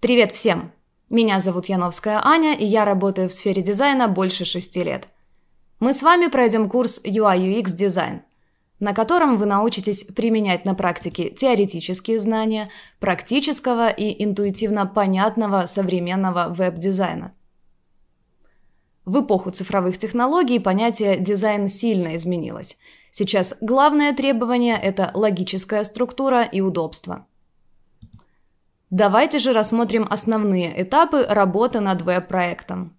Привет всем! Меня зовут Яновская Аня, и я работаю в сфере дизайна больше шести лет. Мы с вами пройдем курс UI UX дизайн, на котором вы научитесь применять на практике теоретические знания практического и интуитивно понятного современного веб-дизайна. В эпоху цифровых технологий понятие «дизайн» сильно изменилось – Сейчас главное требование – это логическая структура и удобство. Давайте же рассмотрим основные этапы работы над веб-проектом.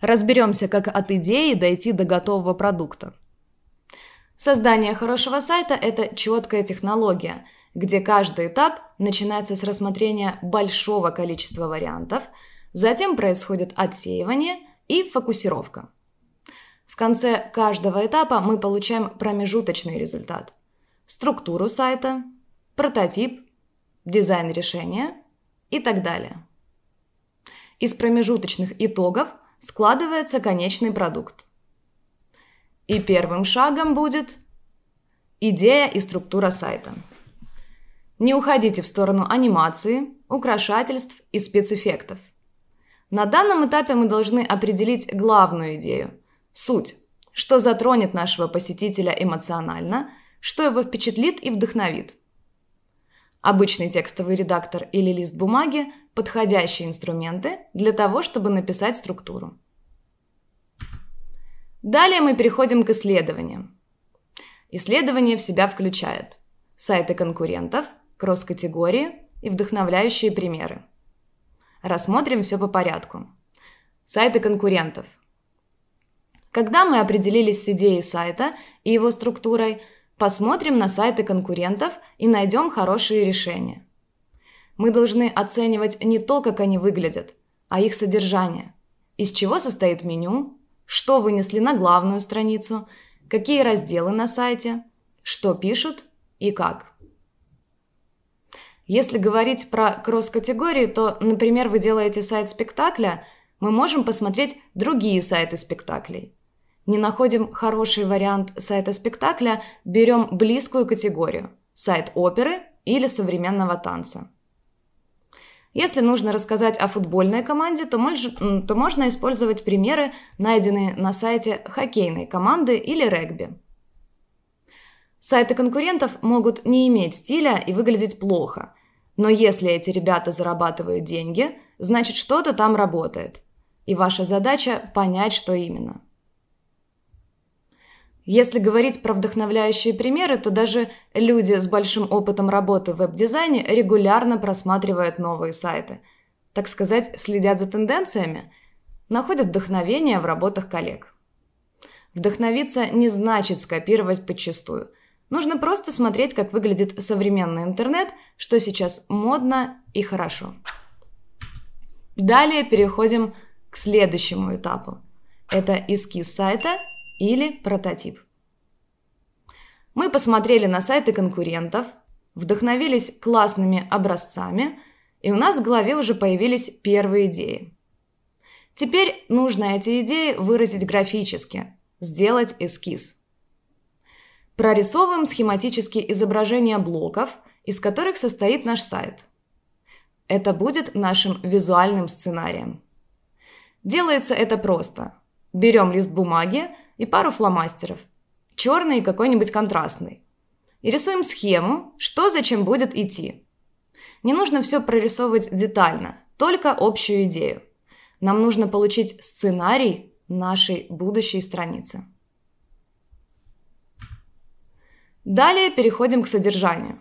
Разберемся, как от идеи дойти до готового продукта. Создание хорошего сайта – это четкая технология, где каждый этап начинается с рассмотрения большого количества вариантов, затем происходит отсеивание и фокусировка – конце каждого этапа мы получаем промежуточный результат. Структуру сайта, прототип, дизайн решения и так далее. Из промежуточных итогов складывается конечный продукт. И первым шагом будет идея и структура сайта. Не уходите в сторону анимации, украшательств и спецэффектов. На данном этапе мы должны определить главную идею – Суть. Что затронет нашего посетителя эмоционально, что его впечатлит и вдохновит. Обычный текстовый редактор или лист бумаги – подходящие инструменты для того, чтобы написать структуру. Далее мы переходим к исследованиям. Исследование в себя включает сайты конкурентов, кросс-категории и вдохновляющие примеры. Рассмотрим все по порядку. Сайты конкурентов – когда мы определились с идеей сайта и его структурой, посмотрим на сайты конкурентов и найдем хорошие решения. Мы должны оценивать не то, как они выглядят, а их содержание. Из чего состоит меню, что вынесли на главную страницу, какие разделы на сайте, что пишут и как. Если говорить про кросс-категории, то, например, вы делаете сайт спектакля, мы можем посмотреть другие сайты спектаклей не находим хороший вариант сайта спектакля, берем близкую категорию – сайт оперы или современного танца. Если нужно рассказать о футбольной команде, то, мож, то можно использовать примеры, найденные на сайте хоккейной команды или регби. Сайты конкурентов могут не иметь стиля и выглядеть плохо, но если эти ребята зарабатывают деньги, значит что-то там работает. И ваша задача понять, что именно – если говорить про вдохновляющие примеры, то даже люди с большим опытом работы в веб-дизайне регулярно просматривают новые сайты. Так сказать, следят за тенденциями, находят вдохновение в работах коллег. Вдохновиться не значит скопировать подчастую. Нужно просто смотреть, как выглядит современный интернет, что сейчас модно и хорошо. Далее переходим к следующему этапу. Это эскиз сайта – или прототип. Мы посмотрели на сайты конкурентов, вдохновились классными образцами, и у нас в голове уже появились первые идеи. Теперь нужно эти идеи выразить графически, сделать эскиз. Прорисовываем схематические изображения блоков, из которых состоит наш сайт. Это будет нашим визуальным сценарием. Делается это просто. Берем лист бумаги, и пару фломастеров, черный и какой-нибудь контрастный. И рисуем схему, что зачем будет идти. Не нужно все прорисовывать детально, только общую идею. Нам нужно получить сценарий нашей будущей страницы. Далее переходим к содержанию.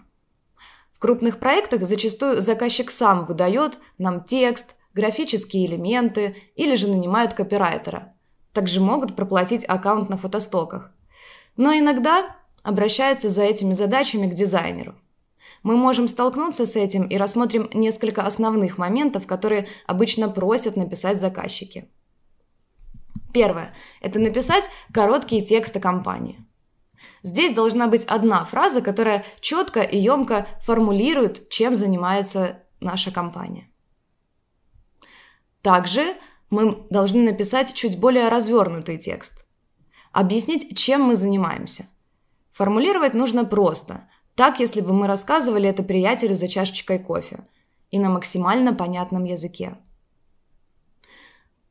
В крупных проектах зачастую заказчик сам выдает нам текст, графические элементы или же нанимает копирайтера – также могут проплатить аккаунт на фотостоках. Но иногда обращаются за этими задачами к дизайнеру. Мы можем столкнуться с этим и рассмотрим несколько основных моментов, которые обычно просят написать заказчики. Первое – это написать короткие тексты компании. Здесь должна быть одна фраза, которая четко и емко формулирует, чем занимается наша компания. Также мы должны написать чуть более развернутый текст. Объяснить, чем мы занимаемся. Формулировать нужно просто, так, если бы мы рассказывали это приятелю за чашечкой кофе и на максимально понятном языке.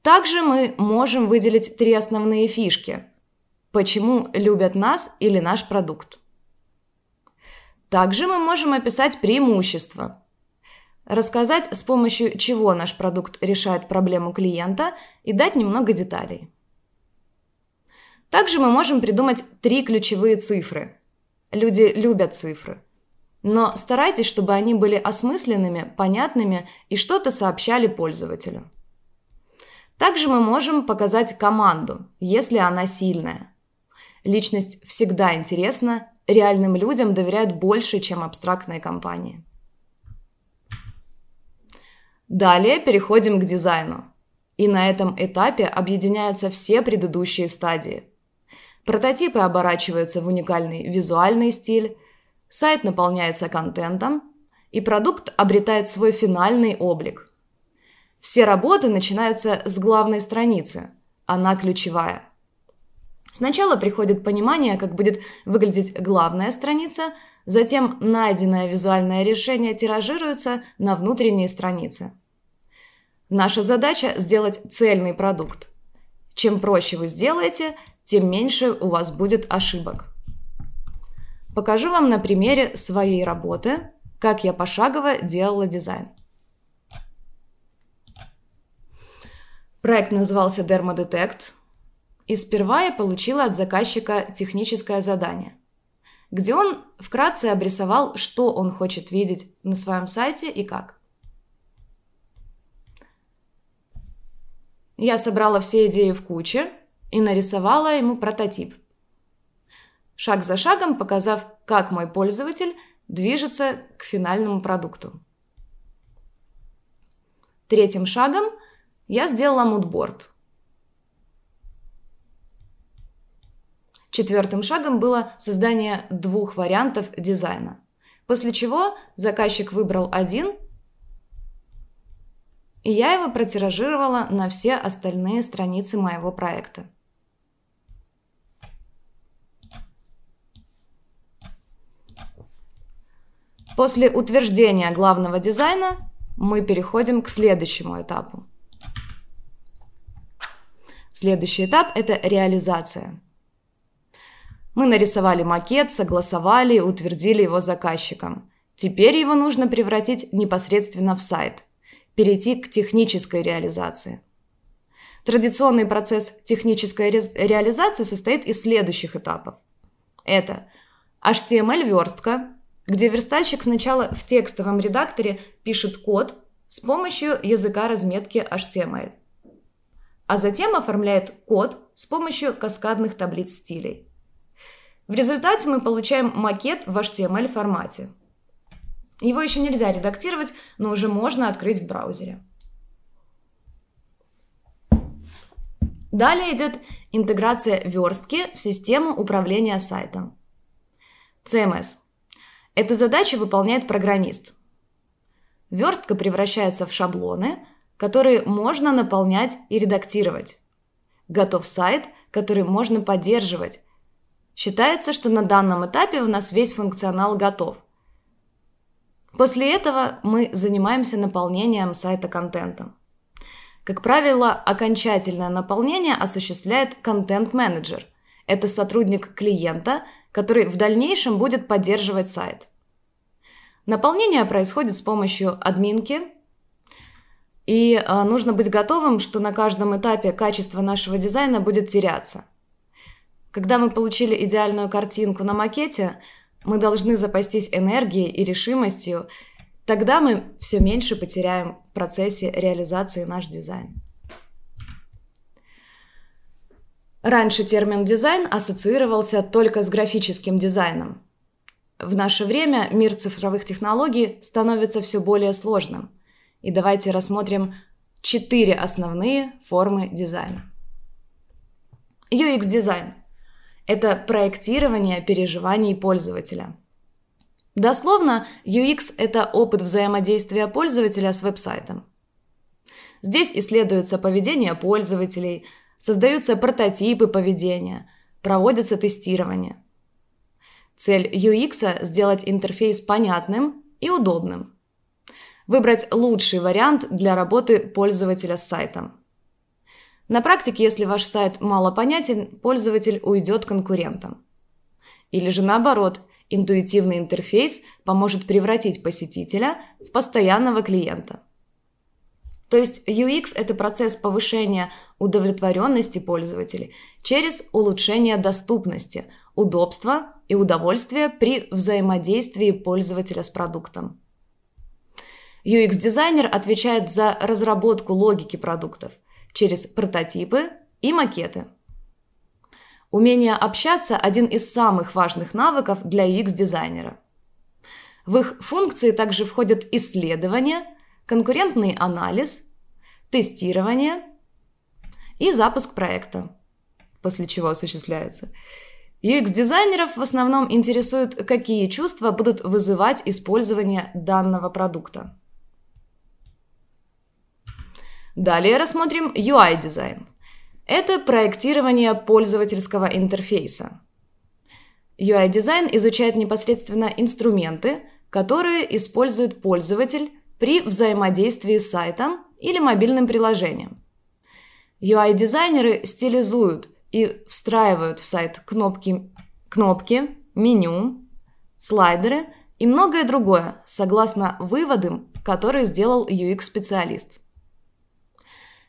Также мы можем выделить три основные фишки. Почему любят нас или наш продукт. Также мы можем описать преимущества, рассказать, с помощью чего наш продукт решает проблему клиента и дать немного деталей. Также мы можем придумать три ключевые цифры. Люди любят цифры. Но старайтесь, чтобы они были осмысленными, понятными и что-то сообщали пользователю. Также мы можем показать команду, если она сильная. Личность всегда интересна, реальным людям доверяют больше, чем абстрактной компании. Далее переходим к дизайну. И на этом этапе объединяются все предыдущие стадии. Прототипы оборачиваются в уникальный визуальный стиль, сайт наполняется контентом, и продукт обретает свой финальный облик. Все работы начинаются с главной страницы, она ключевая. Сначала приходит понимание, как будет выглядеть главная страница – Затем найденное визуальное решение тиражируется на внутренние страницы. Наша задача – сделать цельный продукт. Чем проще вы сделаете, тем меньше у вас будет ошибок. Покажу вам на примере своей работы, как я пошагово делала дизайн. Проект назывался «Дермодетект», и сперва я получила от заказчика техническое задание – где он вкратце обрисовал, что он хочет видеть на своем сайте и как. Я собрала все идеи в куче и нарисовала ему прототип. Шаг за шагом показав, как мой пользователь движется к финальному продукту. Третьим шагом я сделала мудборд – Четвертым шагом было создание двух вариантов дизайна, после чего заказчик выбрал один, и я его протиражировала на все остальные страницы моего проекта. После утверждения главного дизайна мы переходим к следующему этапу. Следующий этап – это реализация. Мы нарисовали макет, согласовали и утвердили его заказчиком. Теперь его нужно превратить непосредственно в сайт, перейти к технической реализации. Традиционный процесс технической ре реализации состоит из следующих этапов. Это HTML-верстка, где верстальщик сначала в текстовом редакторе пишет код с помощью языка разметки HTML, а затем оформляет код с помощью каскадных таблиц стилей. В результате мы получаем макет в HTML формате. Его еще нельзя редактировать, но уже можно открыть в браузере. Далее идет интеграция верстки в систему управления сайтом. CMS. Эту задачу выполняет программист. Верстка превращается в шаблоны, которые можно наполнять и редактировать. Готов сайт, который можно поддерживать, Считается, что на данном этапе у нас весь функционал готов. После этого мы занимаемся наполнением сайта контентом. Как правило, окончательное наполнение осуществляет контент-менеджер. Это сотрудник клиента, который в дальнейшем будет поддерживать сайт. Наполнение происходит с помощью админки, и а, нужно быть готовым, что на каждом этапе качество нашего дизайна будет теряться – когда мы получили идеальную картинку на макете, мы должны запастись энергией и решимостью, тогда мы все меньше потеряем в процессе реализации наш дизайн. Раньше термин «дизайн» ассоциировался только с графическим дизайном. В наше время мир цифровых технологий становится все более сложным. И давайте рассмотрим четыре основные формы дизайна. UX-дизайн – это проектирование переживаний пользователя. Дословно, UX – это опыт взаимодействия пользователя с веб-сайтом. Здесь исследуется поведение пользователей, создаются прототипы поведения, проводятся тестирования. Цель UX – сделать интерфейс понятным и удобным. Выбрать лучший вариант для работы пользователя с сайтом. На практике, если ваш сайт мало понятен, пользователь уйдет конкурентам. Или же наоборот, интуитивный интерфейс поможет превратить посетителя в постоянного клиента. То есть UX – это процесс повышения удовлетворенности пользователей через улучшение доступности, удобства и удовольствия при взаимодействии пользователя с продуктом. UX-дизайнер отвечает за разработку логики продуктов – через прототипы и макеты. Умение общаться – один из самых важных навыков для UX-дизайнера. В их функции также входят исследование, конкурентный анализ, тестирование и запуск проекта, после чего осуществляется. UX-дизайнеров в основном интересует, какие чувства будут вызывать использование данного продукта. Далее рассмотрим UI-дизайн. Это проектирование пользовательского интерфейса. UI-дизайн изучает непосредственно инструменты, которые использует пользователь при взаимодействии с сайтом или мобильным приложением. UI-дизайнеры стилизуют и встраивают в сайт кнопки, кнопки, меню, слайдеры и многое другое, согласно выводам, которые сделал UX-специалист.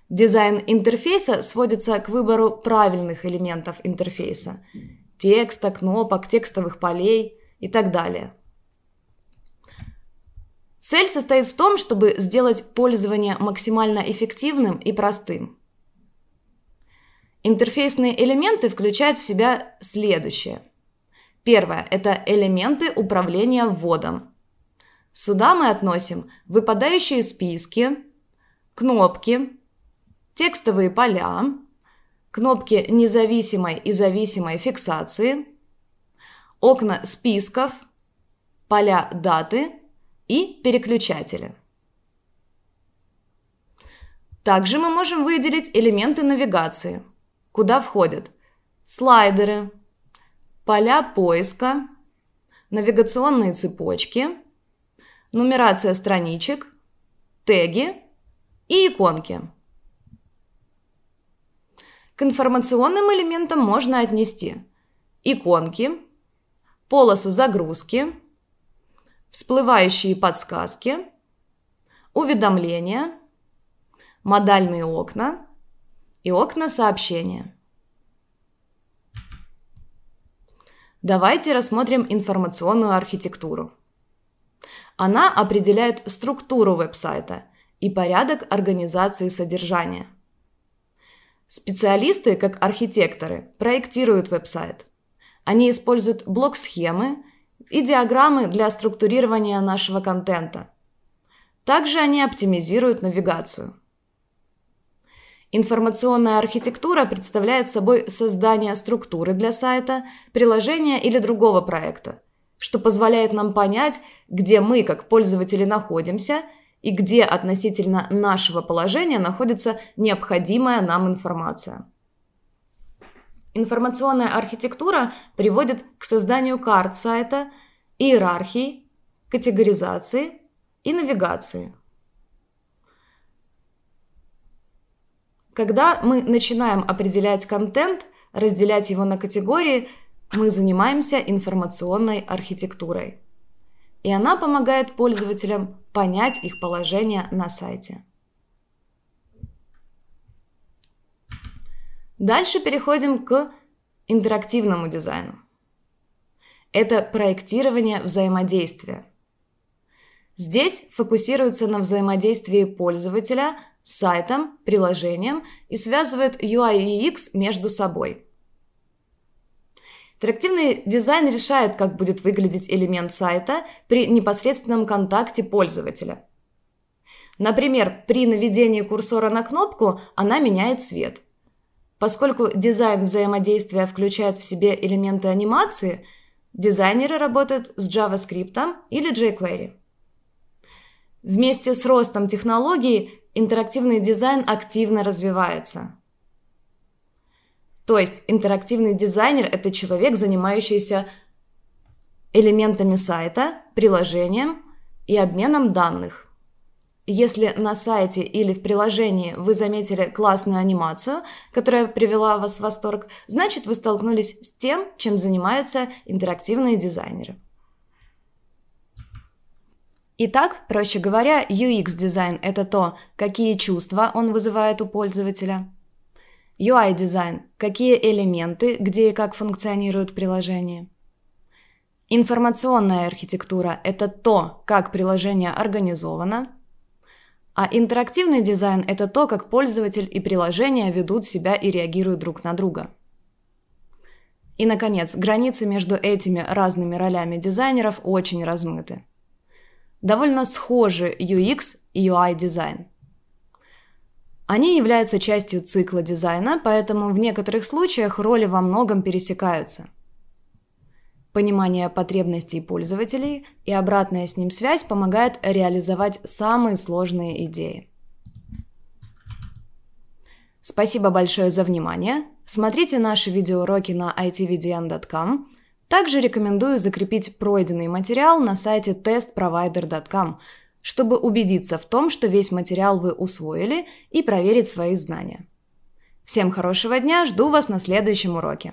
Дизайн интерфейса сводится к выбору правильных элементов интерфейса – текста, кнопок, текстовых полей и так далее. Цель состоит в том, чтобы сделать пользование максимально эффективным и простым. Интерфейсные элементы включают в себя следующее. Первое – это элементы управления вводом. Сюда мы относим выпадающие списки, кнопки, текстовые поля, кнопки независимой и зависимой фиксации, окна списков, поля даты и переключатели. Также мы можем выделить элементы навигации, куда входят слайдеры, поля поиска, навигационные цепочки, нумерация страничек, теги и иконки. К информационным элементам можно отнести иконки, полосу загрузки, всплывающие подсказки, уведомления, модальные окна и окна сообщения. Давайте рассмотрим информационную архитектуру. Она определяет структуру веб-сайта и порядок организации содержания – Специалисты, как архитекторы, проектируют веб-сайт. Они используют блок-схемы и диаграммы для структурирования нашего контента. Также они оптимизируют навигацию. Информационная архитектура представляет собой создание структуры для сайта, приложения или другого проекта, что позволяет нам понять, где мы, как пользователи, находимся – и где относительно нашего положения находится необходимая нам информация. Информационная архитектура приводит к созданию карт сайта, иерархии, категоризации и навигации. Когда мы начинаем определять контент, разделять его на категории, мы занимаемся информационной архитектурой и она помогает пользователям понять их положение на сайте. Дальше переходим к интерактивному дизайну. Это проектирование взаимодействия. Здесь фокусируется на взаимодействии пользователя с сайтом, приложением и связывает UI и UX между собой – Интерактивный дизайн решает, как будет выглядеть элемент сайта при непосредственном контакте пользователя. Например, при наведении курсора на кнопку она меняет цвет. Поскольку дизайн взаимодействия включает в себе элементы анимации, дизайнеры работают с JavaScript или jQuery. Вместе с ростом технологий интерактивный дизайн активно развивается – то есть интерактивный дизайнер — это человек, занимающийся элементами сайта, приложением и обменом данных. Если на сайте или в приложении вы заметили классную анимацию, которая привела вас в восторг, значит вы столкнулись с тем, чем занимаются интерактивные дизайнеры. Итак, проще говоря, UX-дизайн – это то, какие чувства он вызывает у пользователя – UI-дизайн – какие элементы, где и как функционируют приложения. Информационная архитектура – это то, как приложение организовано. А интерактивный дизайн – это то, как пользователь и приложение ведут себя и реагируют друг на друга. И, наконец, границы между этими разными ролями дизайнеров очень размыты. Довольно схожи UX и UI-дизайн – они являются частью цикла дизайна, поэтому в некоторых случаях роли во многом пересекаются. Понимание потребностей пользователей и обратная с ним связь помогает реализовать самые сложные идеи. Спасибо большое за внимание. Смотрите наши видеоуроки на itvdn.com. Также рекомендую закрепить пройденный материал на сайте testprovider.com – чтобы убедиться в том, что весь материал вы усвоили и проверить свои знания. Всем хорошего дня, жду вас на следующем уроке.